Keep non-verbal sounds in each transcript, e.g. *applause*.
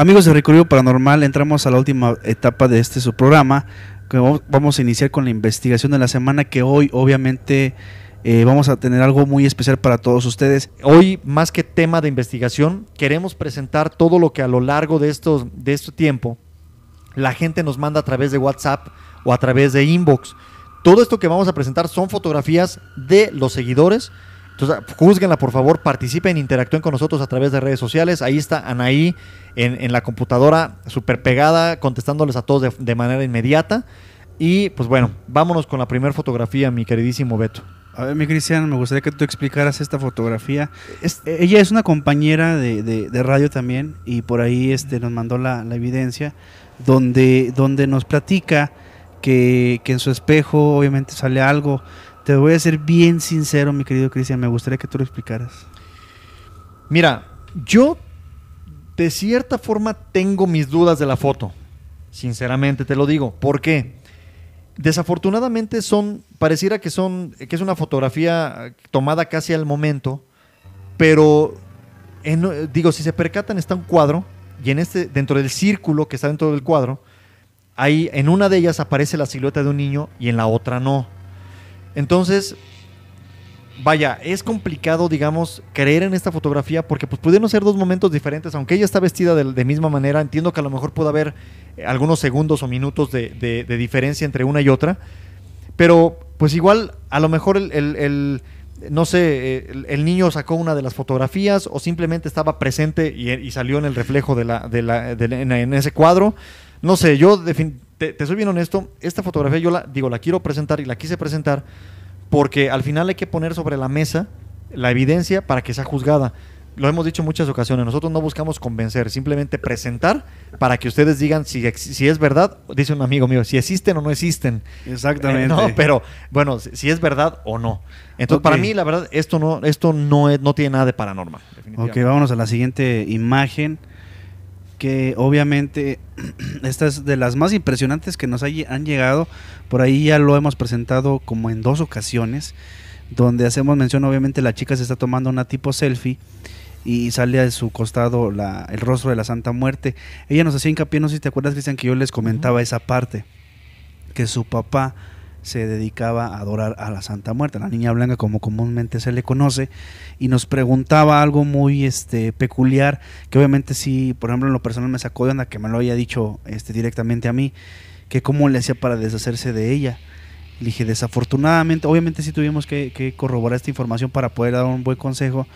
Amigos de Recorrido Paranormal, entramos a la última etapa de este su programa. vamos a iniciar con la investigación de la semana que hoy obviamente eh, vamos a tener algo muy especial para todos ustedes. Hoy, más que tema de investigación, queremos presentar todo lo que a lo largo de, de este tiempo la gente nos manda a través de WhatsApp o a través de inbox. Todo esto que vamos a presentar son fotografías de los seguidores entonces, juzguenla, por favor, participen, interactúen con nosotros a través de redes sociales. Ahí está Anaí en, la computadora, súper pegada, contestándoles a todos de, manera inmediata. Y pues bueno, vámonos con la primera fotografía, mi queridísimo Beto. A ver, mi Cristian, me gustaría que tú explicaras esta fotografía. E-, ella es una compañera de, radio también y por ahí este, nos mandó la, evidencia donde, donde nos platica que en su espejo obviamente sale algo te voy a ser bien sincero, mi querido Cristian. Me gustaría que tú lo explicaras. Mira, yo de cierta forma tengo mis dudas de la foto. Sinceramente te lo digo. ¿Por qué? Desafortunadamente son, pareciera que son, que es una fotografía eh, tomada casi al momento, pero eh, digo, si se percatan está un cuadro y en este, dentro del círculo que está dentro del cuadro, ahí en una de ellas aparece la silueta de un niño y en la otra no. Entonces, vaya, es complicado, digamos, creer en esta fotografía porque pues pudieron ser dos momentos diferentes, aunque ella está vestida de, de misma manera, entiendo que a lo mejor puede haber eh, algunos segundos o minutos de, diferencia entre una y otra, pero pues igual a lo mejor el, no sé, eh, el, niño sacó una de las fotografías o simplemente estaba presente y, salió en el reflejo de la, la, en, ese cuadro. No sé, yo te, soy bien honesto, esta fotografía yo la, digo, la quiero presentar y la quise presentar porque al final hay que poner sobre la mesa la evidencia para que sea juzgada. Lo hemos dicho en muchas ocasiones, nosotros no buscamos convencer, simplemente presentar para que ustedes digan si, si es verdad, dice un amigo mío, si existen o no existen. Exactamente. Eh, pero bueno, si es verdad o no. Entonces, para mí, la verdad, esto no, esto no, es, no tiene nada de paranormal. Ok, vámonos a la siguiente imagen que obviamente *clears throat* esta es de las más impresionantes que nos han llegado. Por ahí ya lo hemos presentado como en dos ocasiones, donde hacemos mención, obviamente la chica se está tomando una tipo selfie y sale a su costado el rostro de la Santa Muerte. Ella nos hacía hincapié, no sé si te acuerdas, Cristian, que yo les comentaba esa parte, que su papá se dedicaba a adorar a la Santa Muerte, la Niña Blanca como comúnmente se le conoce, y nos preguntaba algo muy este, peculiar, que obviamente si por ejemplo, en lo personal me sacó de onda que me lo haya dicho este, directamente a mí, que cómo le hacía para deshacerse de ella. Le dije, desafortunadamente, obviamente si tuvimos que, corroborar esta información para poder dar un buen consejo,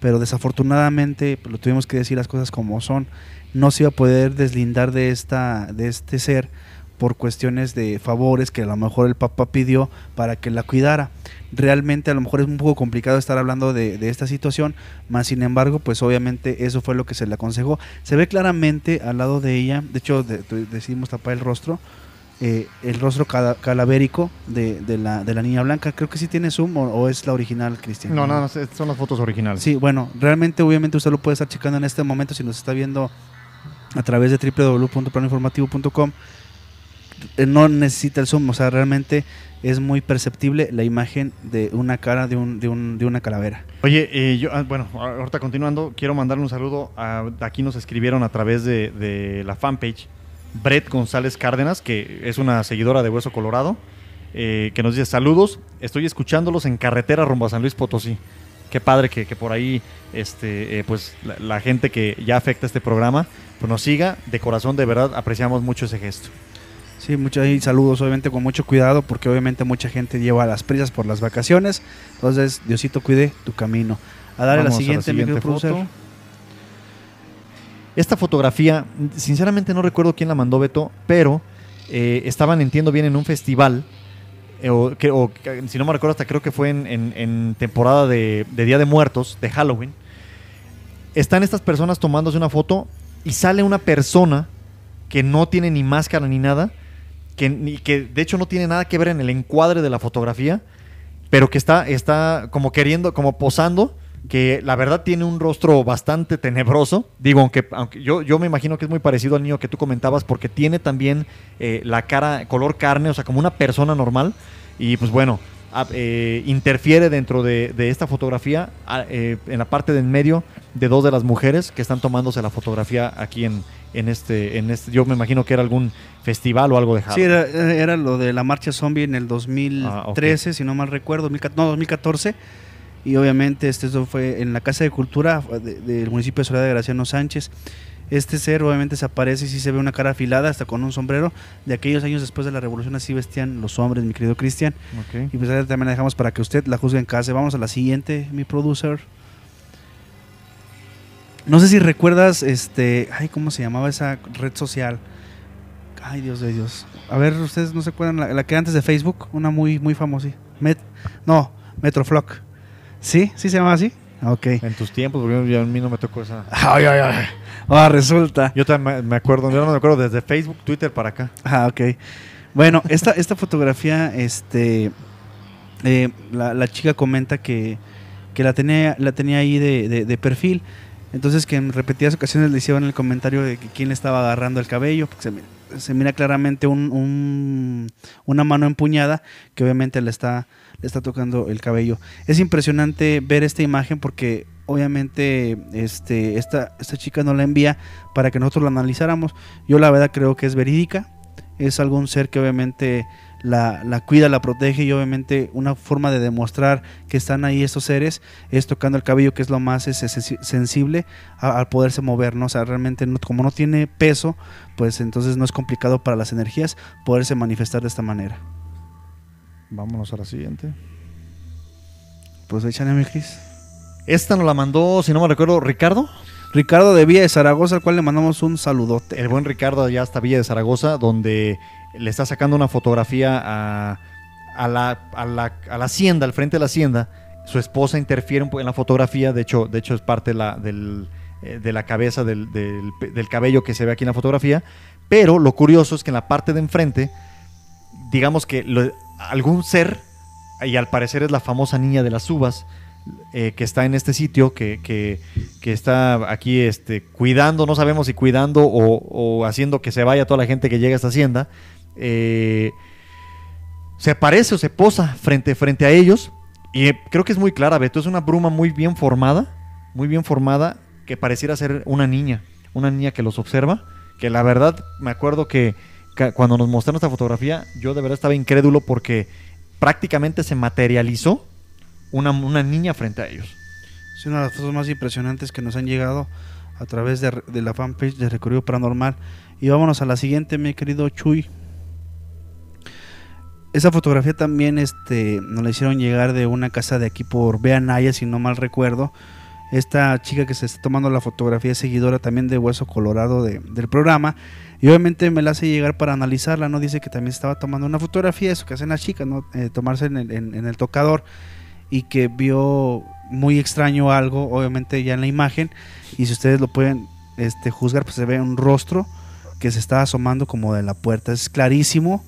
pero desafortunadamente pues, lo tuvimos que decir las cosas como son. No se iba a poder deslindar de esta, de este ser por cuestiones de favores que a lo mejor el papá pidió para que la cuidara. Realmente a lo mejor es un poco complicado estar hablando de, esta situación, más sin embargo, pues obviamente eso fue lo que se le aconsejó. Se ve claramente al lado de ella, de hecho decidimos tapar el rostro, eh, el rostro calabérico de, la, de la niña blanca. Creo que sí tiene zoom o, es la original, Cristian. No, no, no, son las fotos originales. Sí, bueno, realmente obviamente usted lo puede estar checando en este momento si nos está viendo a través de www.planinformativo.com eh, no necesita el zoom, o sea, realmente es muy perceptible la imagen de una cara de, un, de, una calavera. Oye, eh, yo, ah, bueno, ahorita continuando, quiero mandarle un saludo. A, aquí nos escribieron a través de, la fanpage Brett González Cárdenas, que es una seguidora de Hueso Colorado, eh, que nos dice saludos, estoy escuchándolos en carretera rumbo a San Luis Potosí. Qué padre que, por ahí este, pues, la, gente que ya afecta este programa pues nos siga. De corazón, de verdad, apreciamos mucho ese gesto. Sí, muchos saludos, obviamente con mucho cuidado, porque obviamente mucha gente lleva las prisas por las vacaciones. Entonces, Diosito cuide tu camino. A darle la siguiente, a Esta fotografía, sinceramente no recuerdo quién la mandó Beto, pero eh, estaban, entiendo bien, en un festival. Eh, o, si no me recuerdo, hasta creo que fue en, temporada de, de, Día de Muertos, de Halloween. Están estas personas tomándose una foto y sale una persona que no tiene ni máscara ni nada que, ni que de hecho no tiene nada que ver en el encuadre de la fotografía, pero que está, está como queriendo, como posando, que la verdad tiene un rostro bastante tenebroso. Digo, aunque, aunque yo, yo me imagino que es muy parecido al niño que tú comentabas, porque tiene también eh, la cara, color carne, o sea, como una persona normal. Y pues bueno, eh, interfiere dentro de, esta fotografía eh, en la parte del medio de dos de las mujeres que están tomándose la fotografía aquí en, este, en este, yo me imagino que era algún festival o algo de Halloween. Sí, era, lo de la marcha zombie en el 2013, ah, si no mal recuerdo, no, 2014. Y obviamente este, esto fue en la Casa de Cultura del municipio de Soledad de Graciano Sánchez. Este ser obviamente se aparece y sí se ve una cara afilada, hasta con un sombrero. De aquellos años después de la revolución así vestían los hombres, mi querido Cristian. Y pues también la dejamos para que usted la juzgue en casa. Vamos a la siguiente, mi producer. No sé si recuerdas, este, ay, ¿cómo se llamaba esa red social? Ay, Dios de Dios. A ver, ustedes no se acuerdan, la, que antes de Facebook, una muy, muy famosa. Met, no, Metroflock. ¿Sí? ¿Sí se llamaba así? Ok. En tus tiempos, porque a mí no me tocó esa. Ay, ay, ay. Ah, resulta. Yo también me acuerdo, no me acuerdo desde Facebook, Twitter para acá. Ah, ok. Bueno, esta, esta fotografía, este, eh, la, chica comenta que, que la, tenía, la tenía ahí de, de, de perfil. Entonces que en repetidas ocasiones le hicieron el comentario de que quién le estaba agarrando el cabello, porque se mira, claramente un, una mano empuñada que obviamente le está, le está tocando el cabello. Es impresionante ver esta imagen porque obviamente este, esta, esta chica no la envía para que nosotros la analizáramos. Yo la verdad creo que es verídica, es algún ser que obviamente la, la, cuida, la protege y obviamente una forma de demostrar que están ahí estos seres es tocando el cabello que es lo más sensible al poderse mover, ¿no? O sea, realmente como no tiene peso, pues entonces no es complicado para las energías poderse manifestar de esta manera. Vámonos a la siguiente. Pues échale Esta nos la mandó, si no me recuerdo, Ricardo. Ricardo de Villa de Zaragoza, al cual le mandamos un saludote. El buen Ricardo allá hasta Villa de Zaragoza, donde le está sacando una fotografía a, la, hacienda, al frente de la hacienda. Su esposa interfiere en la fotografía, de hecho, de hecho es parte de la, eh, cabeza del, cabello que se ve aquí en la fotografía. Pero lo curioso es que en la parte de enfrente, digamos que algún ser, y al parecer es la famosa niña de las uvas, eh, que está en este sitio, que, está aquí este, cuidando, no sabemos si cuidando o, o haciendo que se vaya toda la gente que llega a esta hacienda, eh, se aparece o se posa frente, frente a ellos. Y eh, creo que es muy clara, Beto. Es una bruma muy bien formada, muy bien formada, que pareciera ser una niña. Una niña que los observa. Que la verdad, me acuerdo que cuando nos mostraron esta fotografía, yo de verdad estaba incrédulo porque prácticamente se materializó una, niña frente a ellos. Es una de las fotos más impresionantes que nos han llegado a través de, de la fanpage de Recorrido Paranormal. Y vámonos a la siguiente, mi querido Chuy. Esa fotografía también este, nos la hicieron llegar de una casa de aquí por Bea si no mal recuerdo. Esta chica que se está tomando la fotografía es seguidora también de Hueso Colorado del programa. Y obviamente me la hace llegar para analizarla, ¿no? Dice que también estaba tomando una fotografía, eso que hacen las chicas, ¿no? Eh, tomarse en el, tocador y que vio muy extraño algo, obviamente ya en la imagen. Y si ustedes lo pueden este, juzgar, pues se ve un rostro que se está asomando como de la puerta. Es clarísimo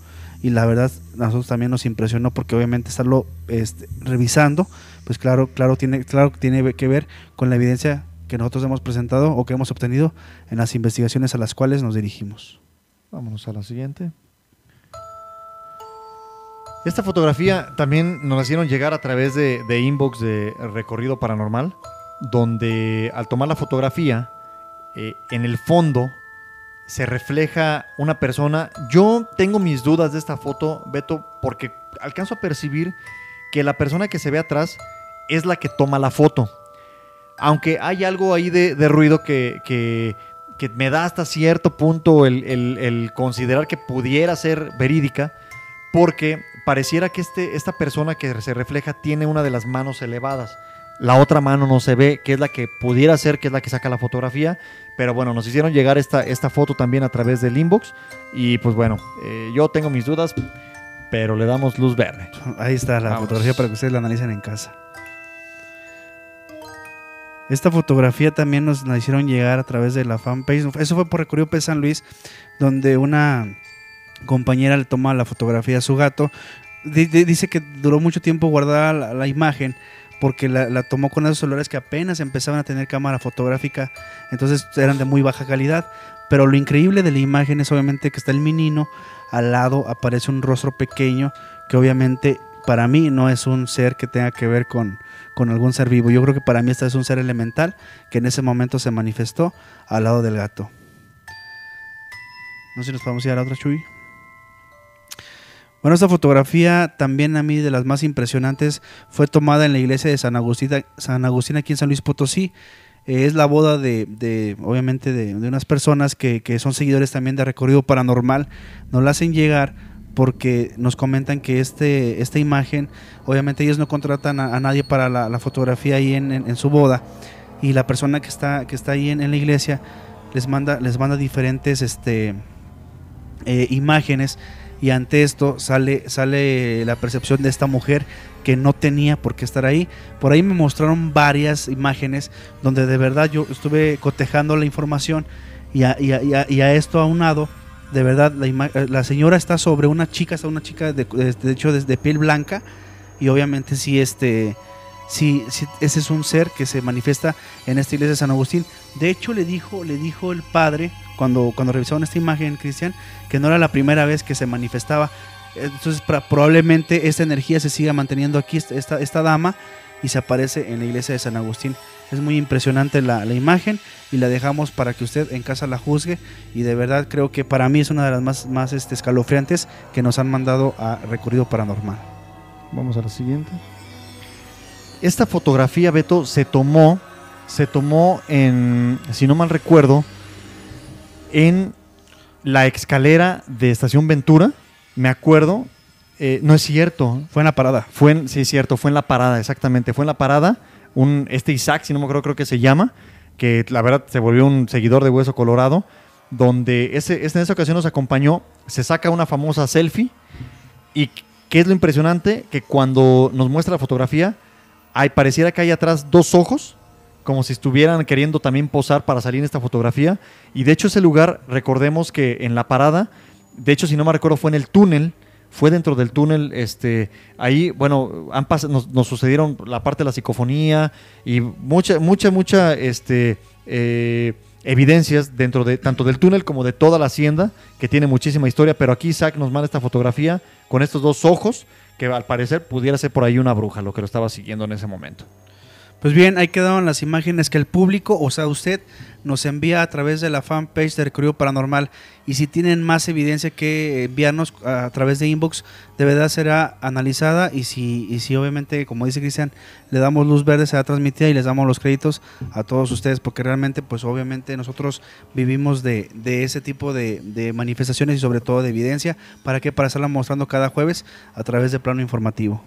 y la verdad a nosotros también nos impresionó porque obviamente estarlo este, revisando, pues claro, claro tiene, claro tiene que ver con la evidencia que nosotros hemos presentado o que hemos obtenido en las investigaciones a las cuales nos dirigimos. Vámonos a la siguiente. Esta fotografía también nos la hicieron llegar a través de, inbox de Recorrido Paranormal, donde al tomar la fotografía, eh, en el fondo se refleja una persona. Yo tengo mis dudas de esta foto, Beto, porque alcanzo a percibir que la persona que se ve atrás es la que toma la foto. Aunque hay algo ahí de, ruido que, me da hasta cierto punto el, el, considerar que pudiera ser verídica, porque pareciera que este, esta persona que se refleja tiene una de las manos elevadas la otra mano no se ve, que es la que pudiera ser, que es la que saca la fotografía. Pero bueno, nos hicieron llegar esta, esta foto también a través del inbox. Y pues bueno, eh, yo tengo mis dudas, pero le damos luz verde. Ahí está la fotografía para que ustedes la analicen en casa. Esta fotografía también nos la hicieron llegar a través de la fanpage. Eso fue por Recorrido P. San Luis, donde una compañera le toma la fotografía a su gato. dice que duró mucho tiempo guardar la imagen porque la, tomó con esos celulares que apenas empezaban a tener cámara fotográfica, entonces eran de muy baja calidad. Pero lo increíble de la imagen es obviamente que está el menino, al lado aparece un rostro pequeño que obviamente para mí no es un ser que tenga que ver con, algún ser vivo. Yo creo que para mí este es un ser elemental que en ese momento se manifestó al lado del gato. No sé si nos podemos ir a la otra, Chuy. Bueno, esta fotografía también a mí de las más impresionantes fue tomada en la iglesia de San Agustín, San Agustín aquí en San Luis Potosí. Eh, es la boda de, obviamente, de, unas personas que, son seguidores también de Recorrido Paranormal. Nos la hacen llegar porque nos comentan que este, esta imagen, obviamente ellos no contratan a, nadie para la, fotografía ahí en, su boda. Y la persona que está, que está ahí en, la iglesia les manda, les manda diferentes este, eh, imágenes y ante esto sale, sale la percepción de esta mujer que no tenía por qué estar ahí. Por ahí me mostraron varias imágenes donde de verdad yo estuve cotejando la información y a, y a, y esto aunado. De verdad, eh, la, señora está sobre una chica, está una chica de, hecho de, piel blanca y obviamente si este... Sí, ese es un ser que se manifiesta en esta iglesia de San Agustín. De hecho, le dijo, le dijo el padre cuando, cuando revisaron esta imagen, Cristian, que no era la primera vez que se manifestaba. Entonces probablemente esta energía se siga manteniendo aquí, esta, esta dama, y se aparece en la iglesia de San Agustín. Es muy impresionante la, imagen y la dejamos para que usted en casa la juzgue y de verdad creo que para mí es una de las más, más este, escalofriantes que nos han mandado a Recorrido Paranormal. Vamos a la siguiente. Esta fotografía, Beto, se tomó, se tomó en, si no mal recuerdo, en la escalera de Estación Ventura, me acuerdo, eh, no es cierto. Fue en la parada. Fue sí, es cierto, fue en la parada, exactamente. Fue en la parada, un, este Isaac, si no me acuerdo, creo que se llama, que la verdad se volvió un seguidor de Hueso Colorado, donde ese, en esa ocasión nos acompañó, se saca una famosa selfie y ¿qué es lo impresionante, que cuando nos muestra la fotografía, hay, pareciera que hay atrás dos ojos como si estuvieran queriendo también posar para salir en esta fotografía. Y de hecho ese lugar, recordemos que en la parada, de hecho si no me recuerdo fue en el túnel, fue dentro del túnel, este, ahí, bueno, nos, sucedieron la parte de la psicofonía y mucha, mucha, mucha, este, eh, evidencias dentro de tanto del túnel como de toda la hacienda, que tiene muchísima historia, pero aquí Isaac nos manda esta fotografía con estos dos ojos, que al parecer pudiera ser por ahí una bruja lo que lo estaba siguiendo en ese momento. Pues bien, ahí quedaron las imágenes que el público, o sea, usted nos envía a través de la fanpage del Crew Paranormal. Y si tienen más evidencia que enviarnos a través de inbox, de verdad será analizada. Y si, y si obviamente, como dice Cristian, le damos luz verde, será transmitida y les damos los créditos a todos ustedes. Porque realmente, pues obviamente nosotros vivimos de, de ese tipo de, de, manifestaciones y sobre todo de evidencia. ¿Para qué? Para estarla mostrando cada jueves a través de plano informativo.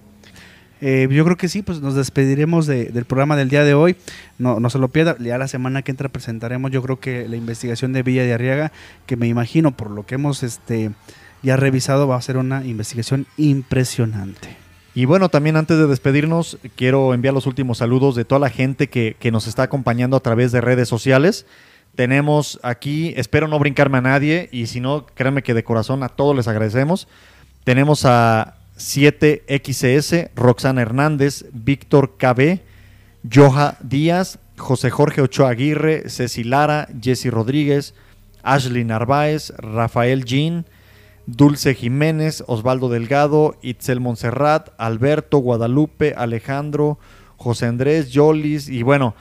Eh, yo creo que sí, pues nos despediremos del programa del día de hoy. No, se lo pierda. Ya la semana que entra presentaremos, yo creo que la investigación de Villa de Arriaga, que me imagino por lo que hemos este, ya revisado, va a ser una investigación impresionante. Y bueno, también antes de despedirnos, quiero enviar los últimos saludos de toda la gente que nos está acompañando a través de redes sociales. Tenemos aquí, espero no brincarme a nadie, y si no, créanme que de corazón a todos les agradecemos. Tenemos a 7XS, e Roxana Hernández, Víctor KB, Joja Díaz, José Jorge Ochoa Aguirre, Ceci Lara, Jesse Rodríguez, Ashley Narváez, Rafael Jean, Dulce Jiménez, Osvaldo Delgado, Itzel Monserrat, Alberto, Guadalupe, Alejandro, José Andrés, Yolis, y bueno,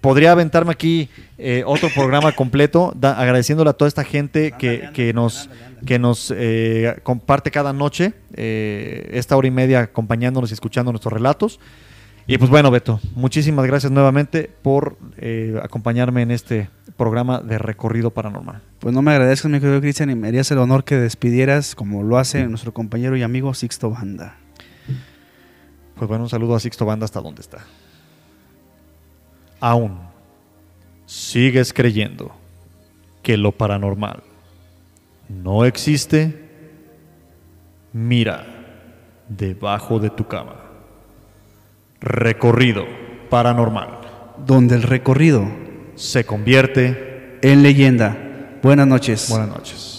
podría aventarme aquí eh, otro programa completo, agradeciéndole a toda esta gente que, que, nos, que nos eh, comparte cada noche eh, esta hora y media acompañándonos y escuchando nuestros relatos. Y pues bueno, Beto, muchísimas gracias nuevamente por eh, acompañarme en este programa de recorrido paranormal. Pues no me agradezcas, mi querido Cristian, y me harías el honor que despidieras como lo hace nuestro compañero y amigo Sixto Banda. Pues bueno, un saludo a Sixto Banda hasta donde está. Aún sigues creyendo que lo paranormal no existe, mira debajo de tu cama. Recorrido paranormal. Donde el recorrido se convierte en leyenda. Buenas noches. Buenas noches.